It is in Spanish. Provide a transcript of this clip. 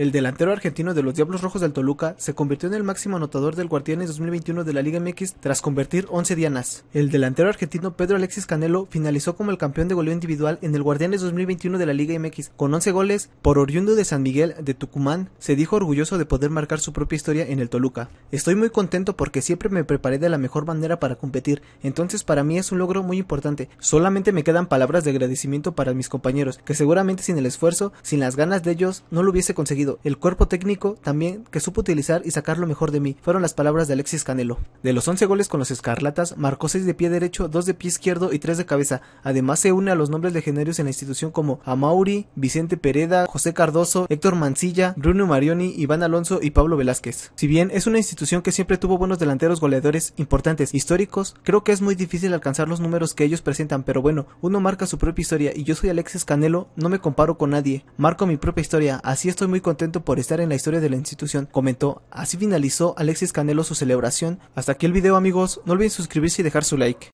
El delantero argentino de los Diablos Rojos del Toluca se convirtió en el máximo anotador del Guardianes 2021 de la Liga MX tras convertir 11 dianas. El delantero argentino Pedro Alexis Canelo finalizó como el campeón de goleo individual en el Guardianes 2021 de la Liga MX con 11 goles por oriundo de San Miguel de Tucumán. Se dijo orgulloso de poder marcar su propia historia en el Toluca. Estoy muy contento porque siempre me preparé de la mejor manera para competir, entonces para mí es un logro muy importante. Solamente me quedan palabras de agradecimiento para mis compañeros, que seguramente sin el esfuerzo, sin las ganas de ellos, no lo hubiese conseguido el cuerpo técnico también que supo utilizar y sacar lo mejor de mí, fueron las palabras de Alexis Canelo. De los 11 goles con los Escarlatas, marcó 6 de pie derecho, 2 de pie izquierdo y 3 de cabeza. Además se une a los nombres de legendarios en la institución como Amauri, Vicente Pereda, José Cardoso, Héctor Mancilla, Bruno Marioni, Iván Alonso y Pablo Velázquez. Si bien es una institución que siempre tuvo buenos delanteros goleadores importantes, históricos, creo que es muy difícil alcanzar los números que ellos presentan, pero bueno, uno marca su propia historia y yo soy Alexis Canelo, no me comparo con nadie, marco mi propia historia, así estoy muy contento por estar en la historia de la institución, comentó. Así finalizó Alexis Canelo su celebración. Hasta aquí el video amigos, no olviden suscribirse y dejar su like.